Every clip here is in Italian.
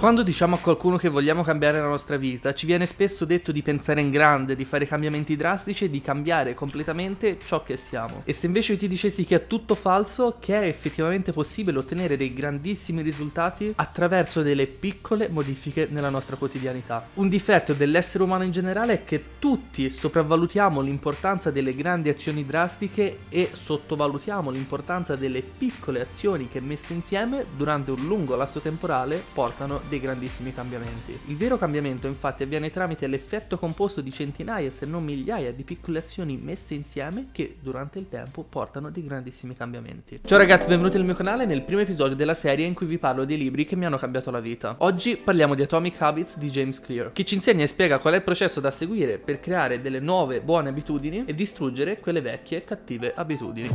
Quando diciamo a qualcuno che vogliamo cambiare la nostra vita, ci viene spesso detto di pensare in grande, di fare cambiamenti drastici e di cambiare completamente ciò che siamo. E se invece io ti dicessi che è tutto falso, che è effettivamente possibile ottenere dei grandissimi risultati attraverso delle piccole modifiche nella nostra quotidianità. Un difetto dell'essere umano in generale è che tutti sopravvalutiamo l'importanza delle grandi azioni drastiche e sottovalutiamo l'importanza delle piccole azioni che messe insieme durante un lungo lasso temporale portano dei grandissimi cambiamenti. Il vero cambiamento infatti avviene tramite l'effetto composto di centinaia se non migliaia di piccole azioni messe insieme che durante il tempo portano dei grandissimi cambiamenti. Ciao ragazzi, benvenuti al mio canale nel primo episodio della serie in cui vi parlo dei libri che mi hanno cambiato la vita. Oggi parliamo di Atomic Habits di James Clear, che ci insegna e spiega qual è il processo da seguire per creare delle nuove buone abitudini e distruggere quelle vecchie cattive abitudini.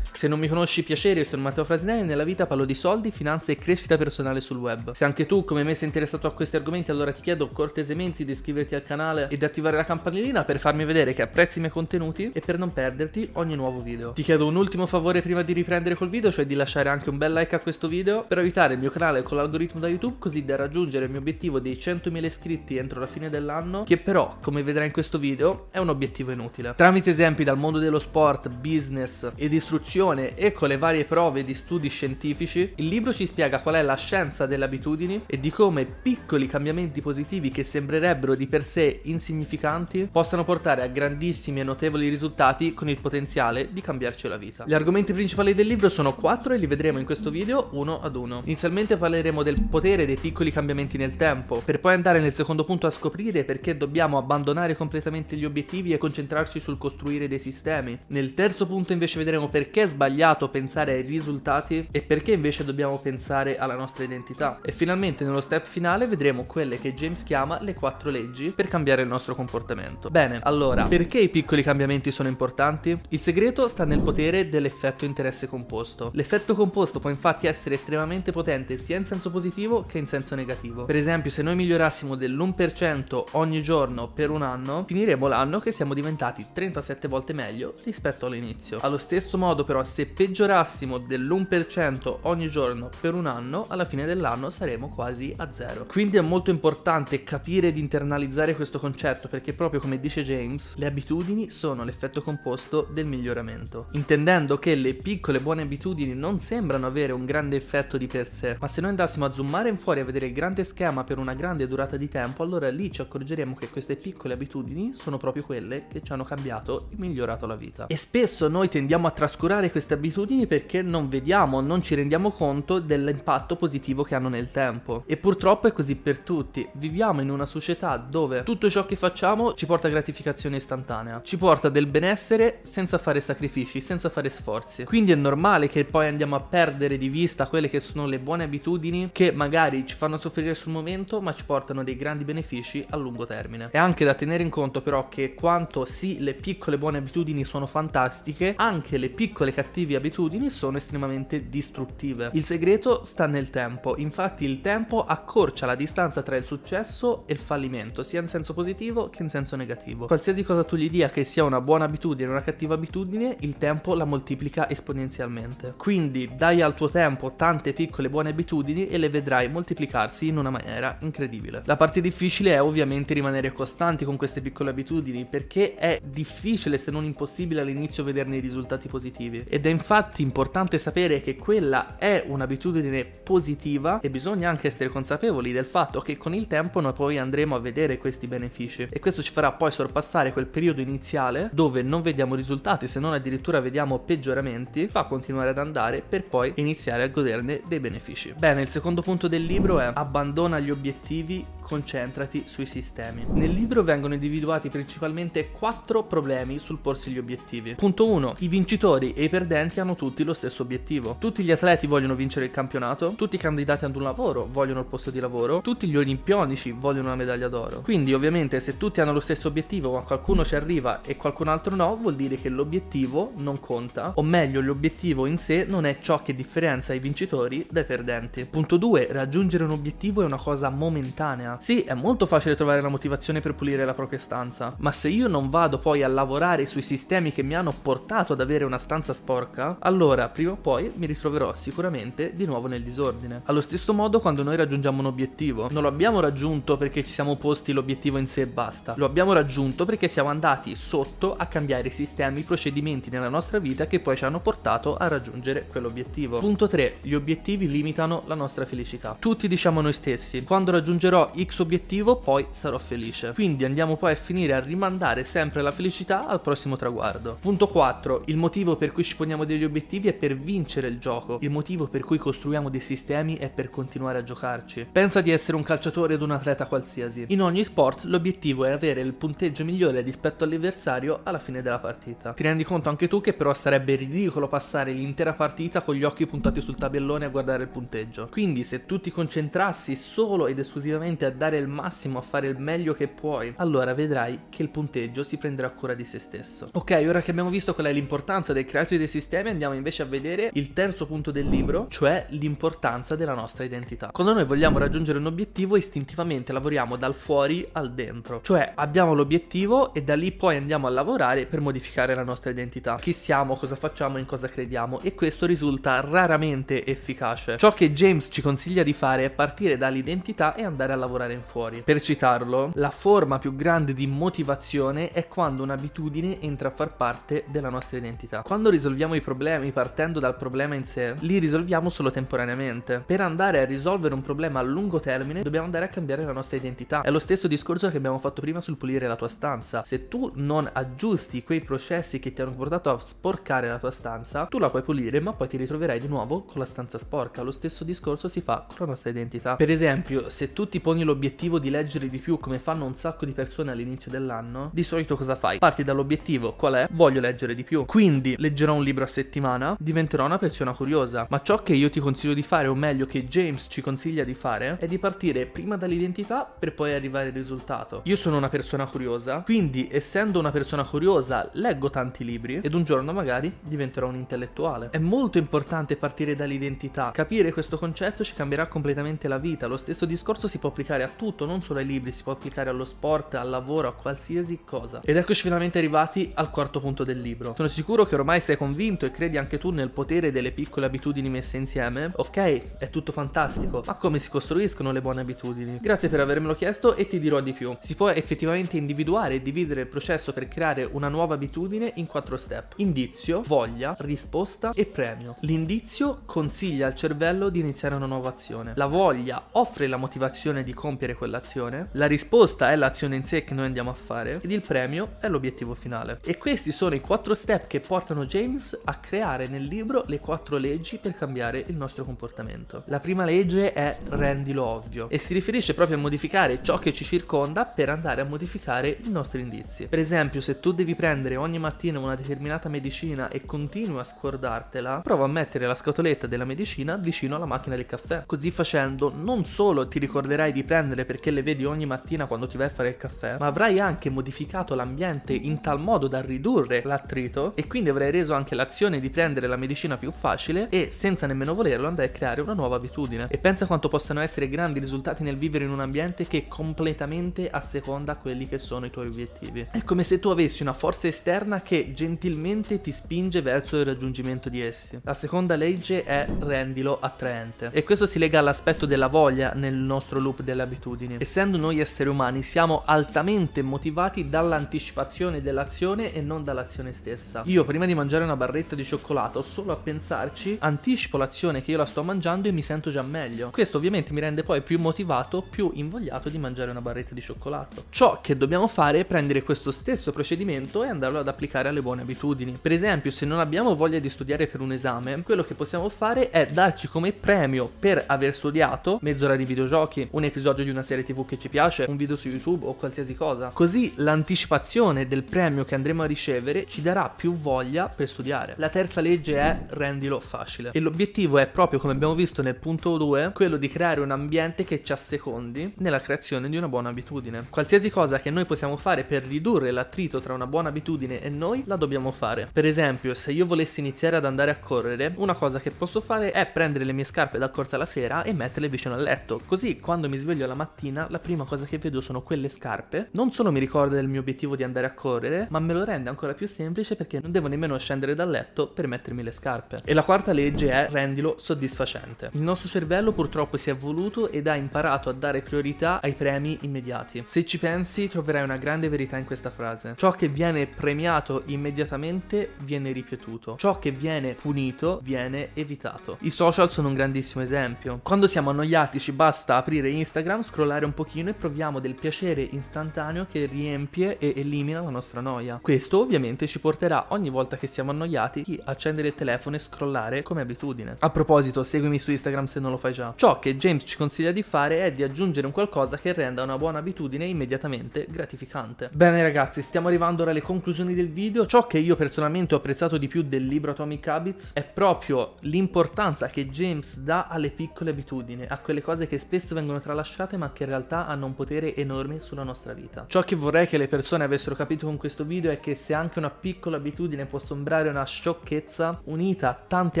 Se non mi conosci, piacere, io sono Matteo Frasinelli e nella vita parlo di soldi, finanze e crescita personale sul web. Se anche tu, come me, sei interessato a questi argomenti, allora ti chiedo cortesemente di iscriverti al canale e di attivare la campanellina per farmi vedere che apprezzi i miei contenuti e per non perderti ogni nuovo video. Ti chiedo un ultimo favore prima di riprendere col video, cioè di lasciare anche un bel like a questo video per aiutare il mio canale con l'algoritmo da YouTube così da raggiungere il mio obiettivo dei 100.000 iscritti entro la fine dell'anno, che però, come vedrai in questo video, è un obiettivo inutile. Tramite esempi dal mondo dello sport, business ed istruzione, divulgazione e con le varie prove di studi scientifici, il libro ci spiega qual è la scienza delle abitudini e di come piccoli cambiamenti positivi che sembrerebbero di per sé insignificanti possano portare a grandissimi e notevoli risultati con il potenziale di cambiarci la vita. Gli argomenti principali del libro sono quattro e li vedremo in questo video uno ad uno. Inizialmente parleremo del potere dei piccoli cambiamenti nel tempo, per poi andare nel secondo punto a scoprire perché dobbiamo abbandonare completamente gli obiettivi e concentrarci sul costruire dei sistemi. Nel terzo punto invece vedremo perché sbagliare sbagliato pensare ai risultati e perché invece dobbiamo pensare alla nostra identità. E finalmente nello step finale vedremo quelle che James chiama le quattro leggi per cambiare il nostro comportamento. Bene, allora, perché i piccoli cambiamenti sono importanti? Il segreto sta nel potere dell'effetto interesse composto. L'effetto composto può infatti essere estremamente potente sia in senso positivo che in senso negativo. Per esempio, se noi migliorassimo dell'1% ogni giorno per un anno, finiremo l'anno che siamo diventati 37 volte meglio rispetto all'inizio. Allo stesso modo però, se peggiorassimo dell'1% ogni giorno per un anno, alla fine dell'anno saremo quasi a zero. Quindi è molto importante capire ed internalizzare questo concetto perché proprio come dice James, le abitudini sono l'effetto composto del miglioramento. Intendendo che le piccole buone abitudini non sembrano avere un grande effetto di per sé, ma se noi andassimo a zoomare in fuori a vedere il grande schema per una grande durata di tempo, allora lì ci accorgeremo che queste piccole abitudini sono proprio quelle che ci hanno cambiato e migliorato la vita. E spesso noi tendiamo a trascurare queste queste abitudini perché non vediamo, non ci rendiamo conto dell'impatto positivo che hanno nel tempo. E purtroppo è così per tutti. Viviamo in una società dove tutto ciò che facciamo ci porta gratificazione istantanea, ci porta del benessere senza fare sacrifici, senza fare sforzi. Quindi è normale che poi andiamo a perdere di vista quelle che sono le buone abitudini che magari ci fanno soffrire sul momento ma ci portano dei grandi benefici a lungo termine. È anche da tenere in conto però che quanto sì le piccole buone abitudini sono fantastiche, anche le piccole cattive cattive abitudini sono estremamente distruttive. Il segreto sta nel tempo, infatti il tempo accorcia la distanza tra il successo e il fallimento, sia in senso positivo che in senso negativo. Qualsiasi cosa tu gli dia che sia una buona abitudine o una cattiva abitudine, il tempo la moltiplica esponenzialmente. Quindi dai al tuo tempo tante piccole buone abitudini e le vedrai moltiplicarsi in una maniera incredibile. La parte difficile è ovviamente rimanere costanti con queste piccole abitudini perché è difficile se non impossibile all'inizio vederne i risultati positivi. Ed ed è infatti importante sapere che quella è un'abitudine positiva e bisogna anche essere consapevoli del fatto che con il tempo noi poi andremo a vedere questi benefici e questo ci farà poi sorpassare quel periodo iniziale dove non vediamo risultati se non addirittura vediamo peggioramenti, fa continuare ad andare per poi iniziare a goderne dei benefici. Bene, il secondo punto del libro è abbandona gli obiettivi concentrati sui sistemi. Nel libro vengono individuati principalmente quattro problemi sul porsi gli obiettivi. Punto 1. I vincitori e i per perdenti hanno tutti lo stesso obiettivo. Tutti gli atleti vogliono vincere il campionato, tutti i candidati ad un lavoro vogliono il posto di lavoro, tutti gli olimpionici vogliono una medaglia d'oro. Quindi ovviamente se tutti hanno lo stesso obiettivo ma qualcuno ci arriva e qualcun altro no, vuol dire che l'obiettivo non conta, o meglio l'obiettivo in sé non è ciò che differenzia i vincitori dai perdenti. Punto 2. Raggiungere un obiettivo è una cosa momentanea. Sì, è molto facile trovare la motivazione per pulire la propria stanza, ma se io non vado poi a lavorare sui sistemi che mi hanno portato ad avere una stanza sportiva, sporca, allora prima o poi mi ritroverò sicuramente di nuovo nel disordine. Allo stesso modo quando noi raggiungiamo un obiettivo, non lo abbiamo raggiunto perché ci siamo posti l'obiettivo in sé e basta, lo abbiamo raggiunto perché siamo andati sotto a cambiare i sistemi, i procedimenti nella nostra vita che poi ci hanno portato a raggiungere quell'obiettivo. Punto 3. Gli obiettivi limitano la nostra felicità. Tutti diciamo noi stessi, quando raggiungerò X obiettivo poi sarò felice. Quindi andiamo poi a finire a rimandare sempre la felicità al prossimo traguardo. Punto 4. Il motivo per cui ci poniamo degli obiettivi è per vincere il gioco, il motivo per cui costruiamo dei sistemi è per continuare a giocarci. Pensa di essere un calciatore ed un atleta qualsiasi. In ogni sport l'obiettivo è avere il punteggio migliore rispetto all'avversario alla fine della partita. Ti rendi conto anche tu che però sarebbe ridicolo passare l'intera partita con gli occhi puntati sul tabellone a guardare il punteggio. Quindi se tu ti concentrassi solo ed esclusivamente a dare il massimo, a fare il meglio che puoi, allora vedrai che il punteggio si prenderà cura di se stesso. Ok, ora che abbiamo visto qual è l'importanza del crearsi dei sistemi andiamo invece a vedere il terzo punto del libro, cioè l'importanza della nostra identità. Quando noi vogliamo raggiungere un obiettivo, istintivamente lavoriamo dal fuori al dentro, cioè abbiamo l'obiettivo e da lì poi andiamo a lavorare per modificare la nostra identità, chi siamo, cosa facciamo, in cosa crediamo e questo risulta raramente efficace. Ciò che James ci consiglia di fare è partire dall'identità e andare a lavorare in fuori. Per citarlo, la forma più grande di motivazione è quando un'abitudine entra a far parte della nostra identità. Quando risolviamo risolviamo i problemi partendo dal problema in sé, li risolviamo solo temporaneamente. Per andare a risolvere un problema a lungo termine dobbiamo andare a cambiare la nostra identità. È lo stesso discorso che abbiamo fatto prima sul pulire la tua stanza. Se tu non aggiusti quei processi che ti hanno portato a sporcare la tua stanza, tu la puoi pulire ma poi ti ritroverai di nuovo con la stanza sporca. Lo stesso discorso si fa con la nostra identità. Per esempio, se tu ti poni l'obiettivo di leggere di più come fanno un sacco di persone all'inizio dell'anno, di solito cosa fai? Parti dall'obiettivo, qual è? Voglio leggere di più. Quindi leggerò un libro libro a settimana, diventerò una persona curiosa. Ma ciò che io ti consiglio di fare, o meglio che James ci consiglia di fare, è di partire prima dall'identità per poi arrivare al risultato. Io sono una persona curiosa, quindi essendo una persona curiosa leggo tanti libri ed un giorno magari diventerò un intellettuale. È molto importante partire dall'identità, capire questo concetto ci cambierà completamente la vita, lo stesso discorso si può applicare a tutto, non solo ai libri, si può applicare allo sport, al lavoro, a qualsiasi cosa. Ed eccoci finalmente arrivati al quarto punto del libro. Sono sicuro che ormai sei convinto convinto e credi anche tu nel potere delle piccole abitudini messe insieme, ok, è tutto fantastico, ma come si costruiscono le buone abitudini? Grazie per avermelo chiesto e ti dirò di più. Si può effettivamente individuare e dividere il processo per creare una nuova abitudine in quattro step. Indizio, voglia, risposta e premio. L'indizio consiglia al cervello di iniziare una nuova azione. La voglia offre la motivazione di compiere quell'azione. La risposta è l'azione in sé che noi andiamo a fare ed il premio è l'obiettivo finale. E questi sono i quattro step che portano James a creare nel libro le quattro leggi per cambiare il nostro comportamento. La prima legge è rendilo ovvio e si riferisce proprio a modificare ciò che ci circonda per andare a modificare i nostri indizi. Per esempio, se tu devi prendere ogni mattina una determinata medicina e continui a scordartela, prova a mettere la scatoletta della medicina vicino alla macchina del caffè. Così facendo, non solo ti ricorderai di prendere perché le vedi ogni mattina quando ti vai a fare il caffè, ma avrai anche modificato l'ambiente in tal modo da ridurre l'attrito e quindi avrai reso anche anche l'azione di prendere la medicina più facile e senza nemmeno volerlo andai a creare una nuova abitudine. E pensa quanto possano essere grandi i risultati nel vivere in un ambiente che completamente asseconda quelli che sono i tuoi obiettivi. È come se tu avessi una forza esterna che gentilmente ti spinge verso il raggiungimento di essi. La seconda legge è rendilo attraente. E questo si lega all'aspetto della voglia nel nostro loop delle abitudini. Essendo noi esseri umani siamo altamente motivati dall'anticipazione dell'azione e non dall'azione stessa. Io prima di mangiare una barretta di cioccolato solo a pensarci, anticipo l'azione che io la sto mangiando e mi sento già meglio. Questo ovviamente mi rende poi più motivato, più invogliato di mangiare una barretta di cioccolato. Ciò che dobbiamo fare è prendere questo stesso procedimento e andarlo ad applicare alle buone abitudini. Per esempio, se non abbiamo voglia di studiare per un esame, quello che possiamo fare è darci come premio per aver studiato mezz'ora di videogiochi, un episodio di una serie tv che ci piace, un video su YouTube o qualsiasi cosa. Così l'anticipazione del premio che andremo a ricevere ci darà più voglia per studiare studiare. La terza legge è rendilo facile. E l'obiettivo è proprio come abbiamo visto nel punto 2, quello di creare un ambiente che ci assecondi nella creazione di una buona abitudine. Qualsiasi cosa che noi possiamo fare per ridurre l'attrito tra una buona abitudine e noi, la dobbiamo fare. Per esempio, se io volessi iniziare ad andare a correre, una cosa che posso fare è prendere le mie scarpe da corsa la sera e metterle vicino al letto. Così quando mi sveglio la mattina, la prima cosa che vedo sono quelle scarpe. Non solo mi ricorda del mio obiettivo di andare a correre, ma me lo rende ancora più semplice perché non devo nemmeno scendere da dal letto per mettermi le scarpe. E la quarta legge è rendilo soddisfacente. Il nostro cervello purtroppo si è evoluto ed ha imparato a dare priorità ai premi immediati. Se ci pensi troverai una grande verità in questa frase. Ciò che viene premiato immediatamente viene ripetuto. Ciò che viene punito viene evitato. I social sono un grandissimo esempio. Quando siamo annoiati ci basta aprire Instagram, scrollare un pochino e proviamo del piacere istantaneo che riempie e elimina la nostra noia. Questo ovviamente ci porterà ogni volta che siamo annoiati annoiati di accendere il telefono e scrollare come abitudine. A proposito, seguimi su Instagram se non lo fai già. Ciò che James ci consiglia di fare è di aggiungere un qualcosa che renda una buona abitudine immediatamente gratificante. Bene ragazzi, stiamo arrivando ora alle conclusioni del video. Ciò che io personalmente ho apprezzato di più del libro Atomic Habits è proprio l'importanza che James dà alle piccole abitudini, a quelle cose che spesso vengono tralasciate ma che in realtà hanno un potere enorme sulla nostra vita. Ciò che vorrei che le persone avessero capito con questo video è che se anche una piccola abitudine può sembrare una una sciocchezza unita a tante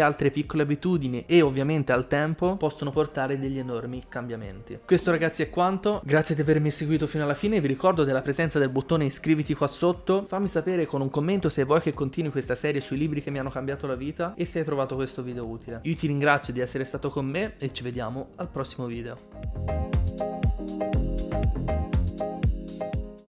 altre piccole abitudini e ovviamente al tempo possono portare degli enormi cambiamenti. Questo ragazzi è quanto, grazie di avermi seguito fino alla fine, vi ricordo della presenza del bottone iscriviti qua sotto, fammi sapere con un commento se vuoi che continui questa serie sui libri che mi hanno cambiato la vita e se hai trovato questo video utile. Io ti ringrazio di essere stato con me e ci vediamo al prossimo video.